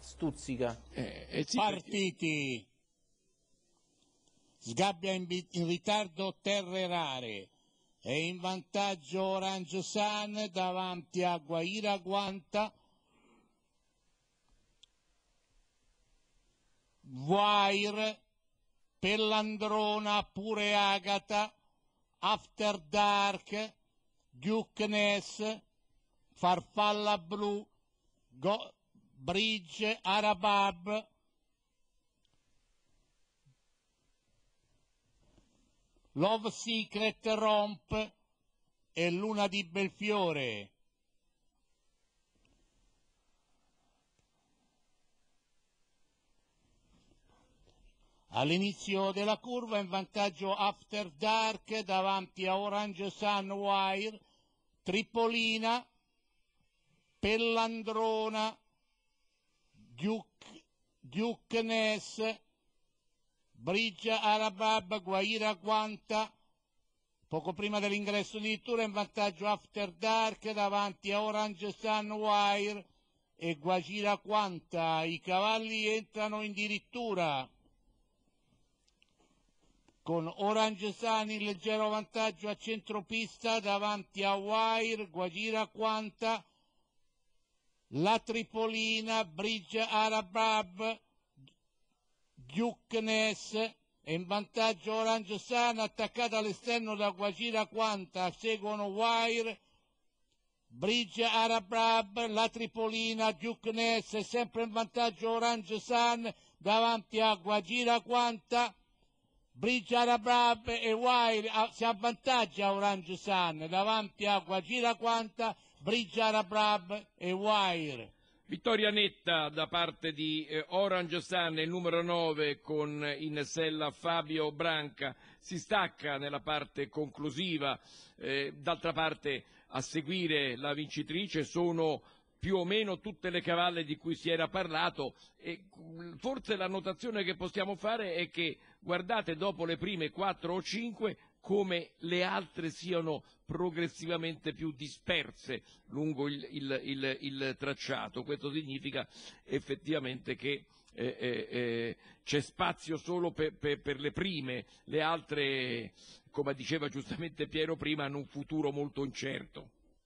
Stuzzica. Eh, eh sì, Partiti! Sgabbia in, in ritardo terre rare e in vantaggio Orange San davanti a Guaira Guanta. Guair, Pellandrona, pure Agata, After Dark, Duke Ness, Farfalla Blu, Go Bridge, Arabab, Love Secret Romp e Luna di Belfiore. All'inizio della curva in vantaggio After Dark davanti a Orange Sun Wire, Tripolina, Pellandrona, Duke Ness, Brigia Arabab, Guaira Quanta, poco prima dell'ingresso di Tura in vantaggio After Dark davanti a Orange Sun Wire e Guagira Quanta. I cavalli entrano in dirittura con Orange Sun in leggero vantaggio a centropista davanti a Wire, Guagira Quanta la Tripolina, Brigia Arabab, Giucnes, e in vantaggio Orange Sana attaccata all'esterno da Guagira Quanta, seguono Wire, Bridge Arabab, la Tripolina, Giucnes, sempre in vantaggio Orange San davanti a Guagira Quanta, Bridge Arabab e Wire si avvantaggia Orange San davanti a Guagira Quanta Brigiara Brab e Wire. Vittoria netta da parte di eh, Orange San il numero 9 con eh, in sella Fabio Branca, si stacca nella parte conclusiva, eh, d'altra parte a seguire la vincitrice sono più o meno tutte le cavalle di cui si era parlato e forse la notazione che possiamo fare è che guardate dopo le prime 4 o 5 come le altre siano progressivamente più disperse lungo il, il, il, il tracciato. Questo significa effettivamente che eh, eh, eh c'è spazio solo per, per, per le prime, le altre, come diceva giustamente Piero prima, hanno un futuro molto incerto.